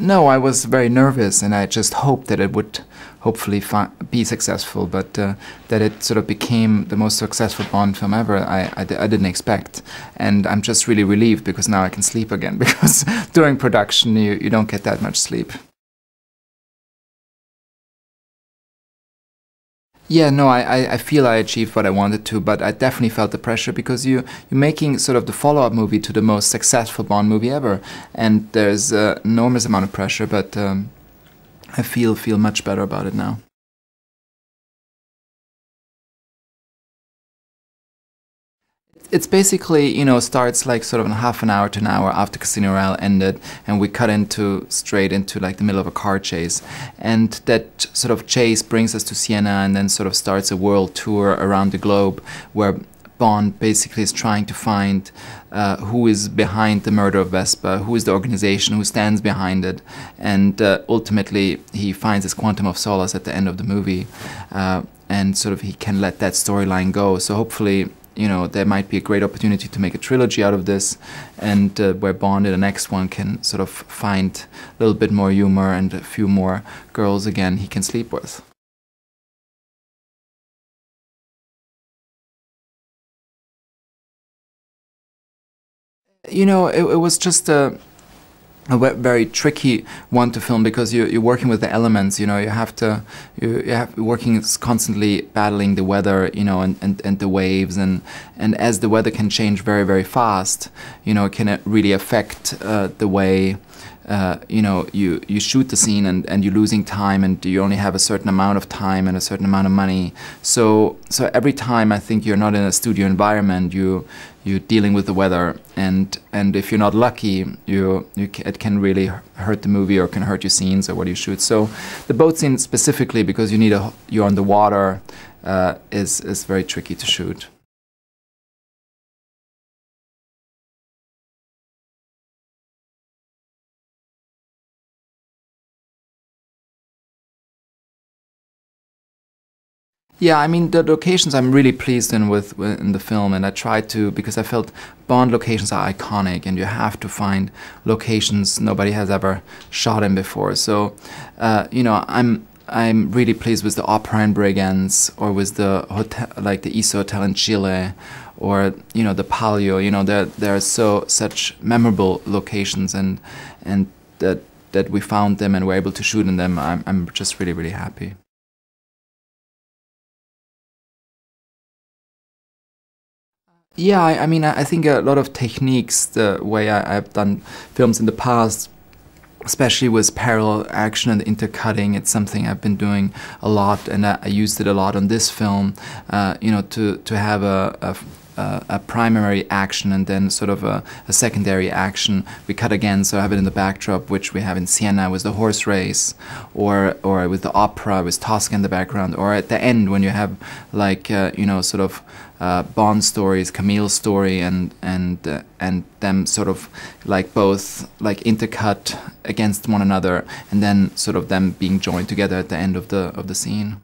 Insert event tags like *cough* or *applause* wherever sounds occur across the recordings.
No, I was very nervous, and I just hoped that it would hopefully be successful. But uh, that it sort of became the most successful Bond film ever, I, I didn't expect. And I'm just really relieved because now I can sleep again. *laughs* Because during production, you, you don't get that much sleep. Yeah, no, I, I feel I achieved what I wanted to, but I definitely felt the pressure because you, you're making sort of the follow up movie to the most successful Bond movie ever. And there's an enormous amount of pressure, but um, I feel, feel much better about it now. it's basically you know starts like sort of in half an hour to an hour after Casino Royale ended, and we cut into straight into like the middle of a car chase, and that sort of chase brings us to Siena, and then sort of starts a world tour around the globe where Bond basically is trying to find uh, who is behind the murder of Vespa, who is the organization who stands behind it, and uh, ultimately he finds his quantum of solace at the end of the movie. Uh, and sort of he can let that storyline go. So hopefully you know there might be a great opportunity to make a trilogy out of this, and uh, where Bond in the next one can sort of find a little bit more humor and a few more girls again he can sleep with. You know, it, it was just a a very tricky one to film because you're, you're working with the elements you know you have to you, you have working constantly battling the weather you know and, and, and the waves and and as the weather can change very very fast you know can it really affect uh, the way uh, you know you you shoot the scene and, and you're losing time and you only have a certain amount of time and a certain amount of money so so every time I think you're not in a studio environment you you're dealing with the weather, and and if you're not lucky, you you it can really hurt the movie or can hurt your scenes or what you shoot. So, the boat scene specifically because you need a you're on the water uh, is is very tricky to shoot. Yeah, I mean the locations I'm really pleased in with, with, in the film, and I tried to because I felt Bond locations are iconic, and you have to find locations nobody has ever shot in before. So, uh, you know, I'm I'm really pleased with the Opera in Brigands, or with the hotel like the Iso Hotel in Chile, or you know the Palio. You know, there there are so such memorable locations, and and that that we found them and were able to shoot in them. I'm I'm just really really happy. Yeah, I, I mean, I, think a lot of techniques, the way I, have done films in the past, especially with parallel action and intercutting, it's something I've been doing a lot, and I, I used it a lot on this film. Uh, you know, to to have a, a a, primary action and then sort of a, a, secondary action. We cut again, so I have it in the backdrop, which we have in Siena with the horse race, or or with the opera with Tosca in the background, or at the end when you have like uh, you know sort of. Uh, Bond stories, Camille's story, and and uh, and them sort of like both like intercut against one another, and then sort of them being joined together at the end of the of the scene.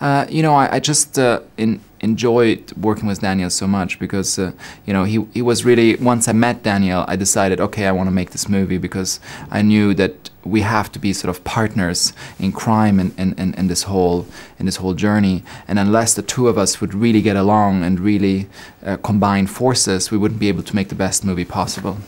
Uh, you know, I, I just uh, in, enjoyed working with Daniel so much because, uh, you know, he, he was really, once I met Daniel, I decided, okay, I want to make this movie because I knew that we have to be sort of partners in crime and, and, and, and this whole in this whole journey. And unless the two of us would really get along and really uh, combine forces, we wouldn't be able to make the best movie possible.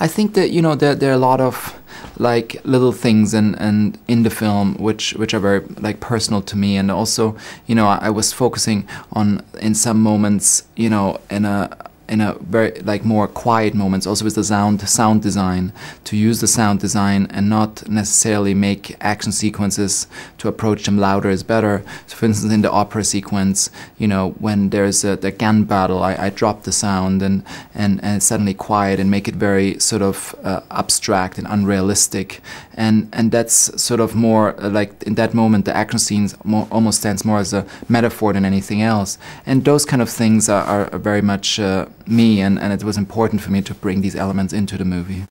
I think that, you know, there, there are a lot of like little things and and in the film which which are very like personal to me and also you know I, I was focusing on in some moments you know in a in a very like more quiet moments also with the sound sound design to use the sound design and not necessarily make action sequences to approach them louder is better so for instance in the opera sequence you know when there's a the gun battle I, I drop the sound and, and and it's suddenly quiet and make it very sort of uh, abstract and unrealistic and and that's sort of more uh, like in that moment the action scenes more, almost stands more as a metaphor than anything else and those kind of things are, are very much uh, me, and, and it was important for me to bring these elements into the movie.